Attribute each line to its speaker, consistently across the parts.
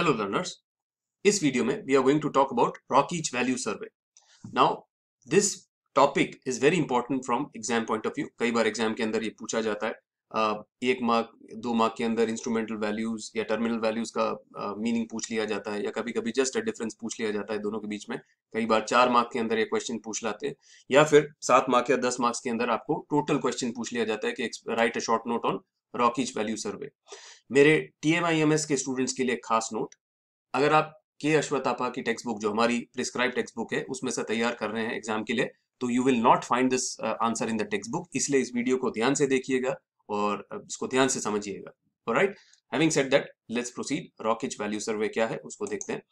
Speaker 1: Hello learners, इस video में we are going to talk about Rockage value survey. Now this topic is very important from exam point of view. कई बार exam के अंदर ये पूछा जाता है uh, एक मार्क दो मार्क के अंदर इंस्ट्रूमेंटल वैल्यूज या टर्मिनल वैल्यूज का मीनिंग uh, पूछ लिया जाता है या कभी कभी जस्ट अ डिफरेंस पूछ लिया जाता है दोनों के बीच में कई बार चार मार्क के अंदर ये क्वेश्चन पूछ लाते हैं या फिर सात मार्क या दस मार्क्स के अंदर आपको टोटल क्वेश्चन पूछ लिया जाता है कि write a short note on Rokeach value survey मेरे टीएमआईएमएस के स्टूडेंट्स के लिए खास नोट अगर आप के अश्वतापा की टेक्स्ट बुक जो हमारी प्रिस्क्राइब टेक्स्ट बुक है उसमें से तैयार कर रहे हैं एग्जाम के लिए तो you will not find this answer in the text book इसलिए इस वीडियो को ध्यान से देखिएगा और uh, इसको ध्यान से समझिएगा right having said that let's proceed Rokeach value survey क्या है उसको देखते हैं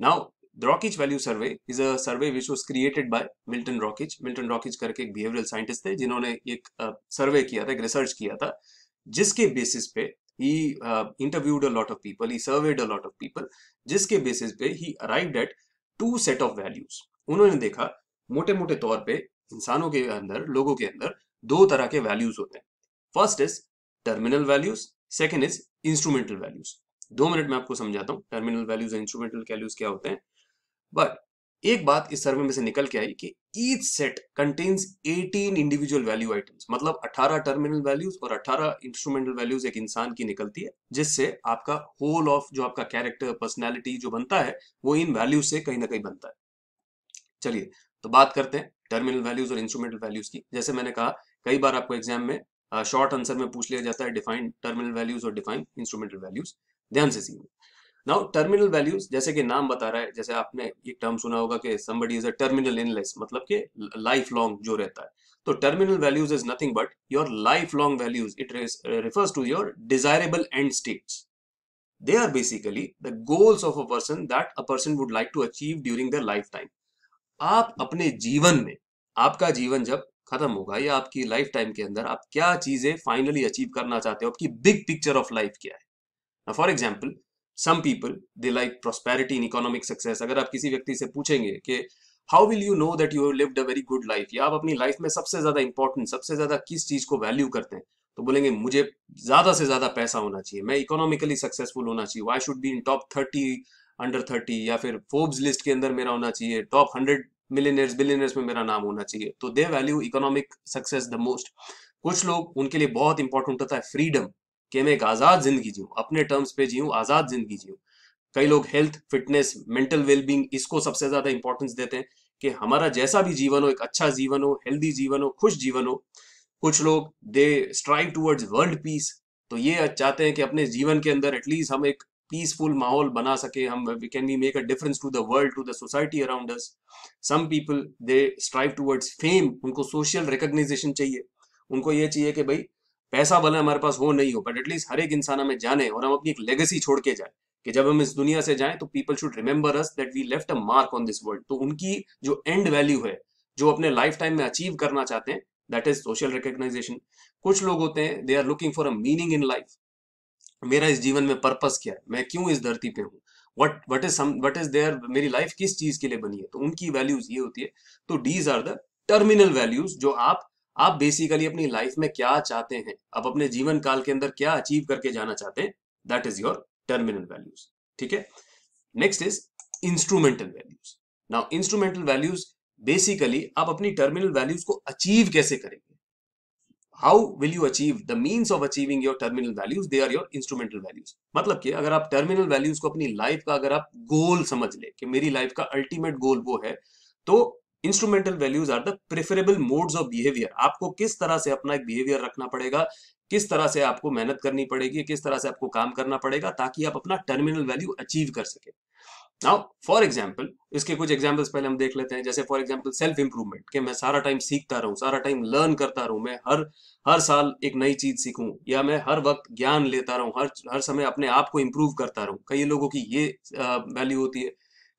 Speaker 1: now Rokeach value survey is a survey which was created by Milton Rokeach Milton Rokeach करके एक बिहेवियरल साइंटिस्ट थे जिन्होंने एक सर्वे uh, किया था एक रिसर्च किया था जिसके बेसिस पे ही uh, interviewed a lot of people he surveyed a lot of जिसके बेसिस पे he arrived at two set of values उन्होंने देखा मोटे मोटे तौर पे इंसानों के अंदर लोगों के अंदर दो तरह के वैल्यूज होते हैं first is terminal values second is instrumental values दो मिनट में आपको समझाता हूँ टर्मिनल वैल्यूज और इंस्ट्रूमेंटल वैल्यूज क्या होते हैं बट एक बात इस सर्वे में से निकल के आई कि each set contains 18 individual value items मतलब 18 टर्मिनल वैल्यूज और 18 इंस्ट्रूमेंटल वैल्यूज एक इंसान की निकलती है जिससे आपका होल ऑफ जो आपका कैरेक्टर पर्सनैलिटी जो बनता है वो इन वैल्यूज से कहीं ना कहीं बनता है चलिए तो बात करते हैं टर्मिनल वैल्यूज और इंस्ट्रूमेंटल वैल्यूज की जैसे मैंने कहा कई बार आपको एग्जाम में शॉर्ट आंसर में पूछ लिया जाता है डिफाइंड टर्मिनल वैल्यूज और डिफाइंड इंस्ट्रूमेंटल वैल्यूज ध्यान से सीखिए नाउ टर्मिनल वैल्यूज जैसे कि नाम बता रहा है जैसे आपने एक टर्म सुना होगा कि समबडी इज अ टर्मिनल इनलेस मतलब कि लाइफ लॉन्ग जो रहता है तो terminal values is nothing but your life long values it refers to your desirable end states they are basically the goals of a person that a person would like to achieve during during life time आप अपने जीवन में आपका जीवन जब खत्म होगा या आपकी लाइफ टाइम के अंदर आप क्या चीजें फाइनली अचीव करना चाहते हो आपकी बिग पिक्चर ऑफ लाइफ क्या है for example some people they like prosperity in economic success अगर आप किसी व्यक्ति से पूछेंगे कि how will you know that you lived a very good life या आप अपनी लाइफ में सबसे ज्यादा इंपॉर्टेंट सबसे ज्यादा किस चीज को वैल्यू करते हैं तो बोलेंगे मुझे ज्यादा से ज्यादा पैसा होना चाहिए मैं इकोनॉमिकली सक्सेसफुल होना चाहिए I should be in top thirty under thirty या फिर फोर्ब्स लिस्ट के अंदर मेरा होना चाहिए टॉप हंड्रेड मिलियनर्स बिलियनर्स में मेरा नाम होना चाहिए तो they value economic success the most कुछ लोग उनके लिए बहुत इंपॉर्टेंट होता है फ्रीडम कि मैं एक आज़ाद ज़िंदगी जीऊँ अपने टर्म्स पे जीऊँ आज़ाद ज़िंदगी जी कई लोग हेल्थ फिटनेस मेंटल वेलबींग इसको सबसे ज़्यादा इंपॉर्टेंस देते हैं कि हमारा जैसा भी जीवन हो एक अच्छा जीवन हो हेल्दी जीवन हो खुश जीवन हो कुछ लोग they strive towards world peace तो ये चाहते हैं कि अपने जीवन के अंदर एटलीस्ट हम एक पीसफुल माहौल बना सके हम we can we make a difference to the world to the society around us some people they strive towards fame उनको सोशल रिकोगनाइजेशन चाहिए उनको ये चाहिए कि भाई पैसा भले हमारे पास हो नहीं हो बट एटलीस्ट हर एक इंसान हमें जाने और हम अपनी एक लेगेसी छोड़ के जाए कि जब हम इस दुनिया से जाएं तो people should remember us that we left a mark on this world तो उनकी जो एंड वैल्यू है जो अपने लाइफ टाइम में अचीव करना चाहते हैं दैट इज सोशल रिकग्नाइजेशन कुछ लोग होते हैं they are looking for a meaning in life मेरा इस जीवन में पर्पस क्या है मैं क्यों इस धरती पे हूँ what what is what is there मेरी लाइफ किस चीज के लिए बनी है तो उनकी वैल्यूज ये होती है तो these are the terminal values जो आप आप बेसिकली अपनी लाइफ में क्या चाहते हैं आप अपने जीवन काल के अंदर क्या अचीव करके जाना चाहते हैं that is your terminal values ठीक है next is instrumental values now instrumental values basically आप अपनी टर्मिनल वैल्यूज को अचीव कैसे करेंगे how will you achieve the means of achieving your terminal values they are your instrumental values मतलब कि अगर आप टर्मिनल वैल्यूज को अपनी लाइफ का अगर आप गोल समझ ले कि मेरी लाइफ का अल्टीमेट गोल वो है तो instrumental values are the preferable modes of behaviour आपको किस तरह से अपना एक बिहेवियर रखना पड़ेगा किस तरह से आपको मेहनत करनी पड़ेगी किस तरह से आपको काम करना पड़ेगा ताकि आप अपना टर्मिनल वैल्यू अचीव कर सके नाउ फॉर एग्जाम्पल इसके कुछ एग्जाम्पल्स पहले हम देख लेते हैं जैसे फॉर एग्जाम्पल सेल्फ इंप्रूवमेंट के मैं सारा टाइम सीखता रहूं सारा टाइम लर्न करता रहूं मैं हर हर साल एक नई चीज सीखूं या मैं हर वक्त ज्ञान लेता रहूं हर हर समय अपने आप को इम्प्रूव करता रहूं कई लोगों की ये वैल्यू होती है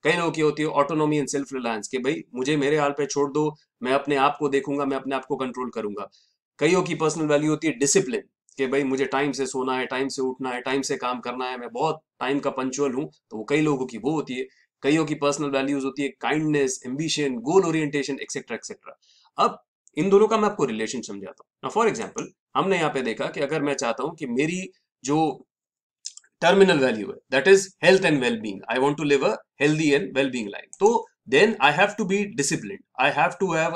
Speaker 1: कई लोगों की होती है ऑटोनोमी एंड सेल्फ रिलायंस के भाई मुझे मेरे हाल पे छोड़ दो मैं अपने आप को देखूंगा मैं अपने आप को कंट्रोल करूंगा कईयों की पर्सनल वैल्यू होती है डिसिप्लिन के भाई मुझे टाइम से सोना है टाइम से उठना है टाइम से काम करना है मैं बहुत टाइम का पंचुअल हूँ तो वो कई लोगों की वो होती है कईयों की पर्सनल वैल्यूज होती है kindness ambition goal orientation etcetera etcetera अब इन दोनों का मैं आपको रिलेशन समझाता हूँ फॉर एग्जाम्पल हमने यहाँ पे देखा कि अगर मैं चाहता हूँ कि मेरी जो टर्मिनल वैल्यू है that is health and wellbeing I want to live a healthy and wellbeing life तो then I have to be discipline I have to have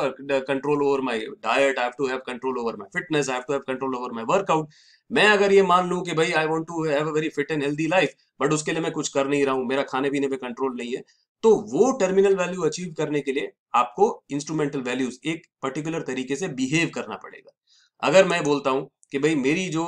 Speaker 1: control over my diet I to have control over my fitness I to have control over my workout मैं अगर ये मान लू कि भाई I want to have a very fit and healthy life but उसके लिए मैं कुछ कर नहीं रहा हूं मेरा खाने पीने पर कंट्रोल नहीं है तो वो टर्मिनल वैल्यू अचीव करने के लिए आपको इंस्ट्रूमेंटल वैल्यूज एक पर्टिकुलर तरीके से बिहेव करना पड़ेगा अगर मैं बोलता हूं कि भाई मेरी जो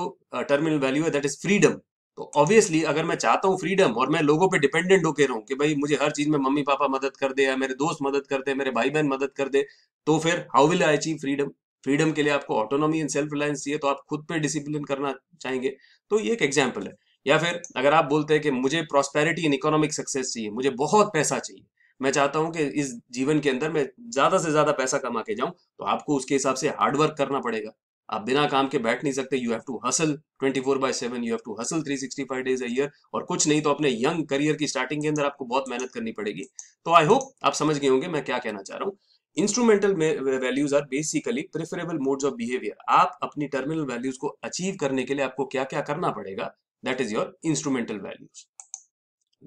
Speaker 1: टर्मिनल वैल्यू है दैट इज फ्रीडम तो ऑब्वियसली अगर मैं चाहता हूँ फ्रीडम और मैं लोगों पे डिपेंडेंट होकर रहूँ कि भाई मुझे हर चीज में मम्मी पापा मदद कर दे या मेरे दोस्त मदद कर दे मेरे भाई बहन मदद कर दे तो फिर how will I achieve freedom freedom के लिए आपको ऑटोनॉमी एंड सेल्फ रिलायंस चाहिए तो आप खुद पे डिसिप्लिन करना चाहेंगे तो ये एक एग्जाम्पल है या फिर अगर आप बोलते हैं कि मुझे प्रॉस्पेरिटी एंड इकोनॉमिक सक्सेस चाहिए मुझे बहुत पैसा चाहिए मैं चाहता हूं कि इस जीवन के अंदर मैं ज्यादा से ज्यादा पैसा कमा के जाऊं तो आपको उसके हिसाब से हार्डवर्क करना पड़ेगा आप बिना काम के बैठ नहीं सकते you have to hustle twenty four by seven you have to hustle 365 days a year और कुछ नहीं तो अपने यंग करियर की स्टार्टिंग के अंदर आपको बहुत मेहनत करनी पड़ेगी तो आई होप आप समझ गए होंगे मैं क्या कहना चाह रहा हूँ instrumental values are basically preferable modes of behaviour आप अपनी टर्मिनल वैल्यूज को अचीव करने के लिए आपको क्या क्या करना पड़ेगा that is your instrumental values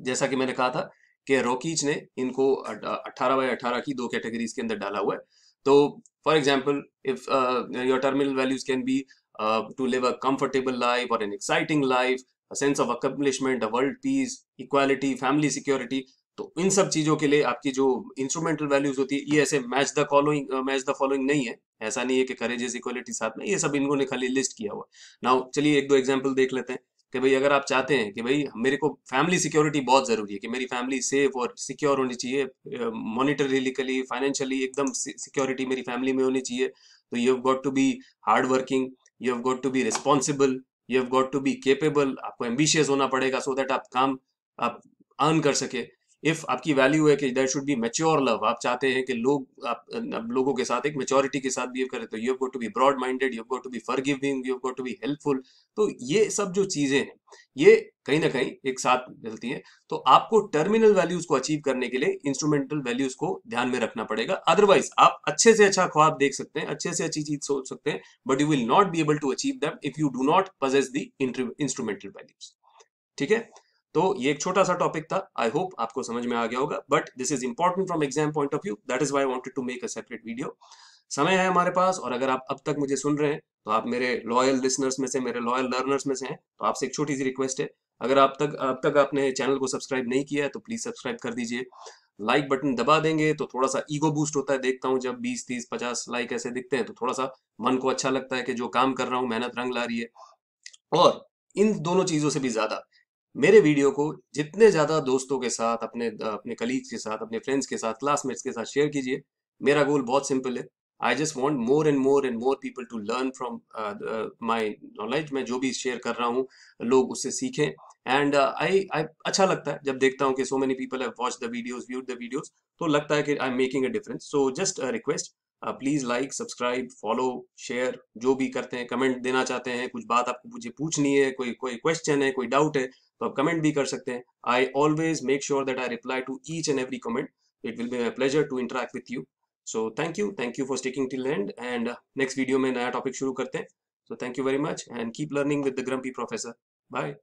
Speaker 1: जैसा कि मैंने कहा था कि रोकीच ने इनको 18 बाय अठारह की दो कैटेगरीज के अंदर डाला हुआ है तो for example if your terminal values can be to live a comfortable life और an exciting life sense of accomplishment world peace equality family security तो इन सब चीजों के लिए आपकी जो इंस्ट्रूमेंटल वैल्यूज होती है ये ऐसे match the following match the following नहीं है ऐसा नहीं है कि करेजेस इक्वालिटी साथ में ये सब इनको ने खाली लिस्ट किया हुआ नाउ चलिए एक दो एग्जाम्पल देख लेते हैं कि भाई अगर आप चाहते हैं कि भाई मेरे को फैमिली सिक्योरिटी बहुत ज़रूरी है कि मेरी फैमिली सेफ और सिक्योर होनी चाहिए मॉनिटरिकली फाइनेंशियली एकदम सिक्योरिटी मेरी फैमिली में होनी चाहिए तो you have got to be hard working you have got to be responsible you have got to be capable आपको एम्बिशियस होना पड़ेगा सो so दैट आप काम आप अर्न कर सके इफ़ आपकी वैल्यू है कि there should be mature love आप चाहते हैं कि लोग आप लोगों के साथ एक मेच्योरिटी के साथ बिहेव करें तो you got to be broad minded you got to be giving you got to be helpful तो ये सब जो चीज़ें हैं ये कहीं ना कहीं एक साथ मिलती हैं तो आपको टर्मिनल वैल्यूज को अचीव करने के लिए इंस्ट्रूमेंटल वैल्यूज को ध्यान में रखना पड़ेगा अदरवाइज आप अच्छे से अच्छा ख्वाब देख सकते हैं अच्छे से अच्छी चीज सोच सकते हैं but you will not be able to achieve them if you do not possess the instrumental values ठीक है तो ये एक छोटा सा टॉपिक था आई होप आपको समझ में आ गया होगा but this is important from exam point of view that is why wanted to make a separate video समय है हमारे पास और अगर आप अब तक मुझे सुन रहे हैं तो आप मेरे लॉयल लिसनर्स में से मेरे लॉयल लर्नर्स में से हैं तो आपसे एक छोटी सी रिक्वेस्ट है अगर आप तक अब तक आपने चैनल को सब्सक्राइब नहीं किया है तो प्लीज सब्सक्राइब कर दीजिए लाइक बटन दबा देंगे तो थोड़ा सा ईगो बूस्ट होता है देखता हूँ जब 20 30 50 लाइक ऐसे दिखते हैं तो थोड़ा सा मन को अच्छा लगता है कि जो काम कर रहा हूँ मेहनत रंग ला रही है और इन दोनों चीजों से भी ज्यादा मेरे वीडियो को जितने ज़्यादा दोस्तों के साथ अपने अपने कलीग्स के साथ अपने फ्रेंड्स के साथ क्लासमेट्स के साथ शेयर कीजिए मेरा गोल बहुत सिंपल है I just want more and more and more people to learn from my knowledge मैं जो भी शेयर कर रहा हूँ लोग उससे सीखें एंड आई आई अच्छा लगता है जब देखता हूँ कि so many people have watch the videos viewed the videos तो लगता है कि I am making a difference so just request please like subscribe follow share जो भी करते हैं कमेंट देना चाहते हैं कुछ बात आपको मुझे पूछनी है कोई कोई क्वेश्चन है कोई डाउट है तो आप कमेंट भी कर सकते हैं I always make sure that I reply to each and every comment it will be my pleasure to interact with you so thank you thank you for sticking till end end next video में नया topic शुरू करते हैं so thank you very much and keep learning with the grumpy professor bye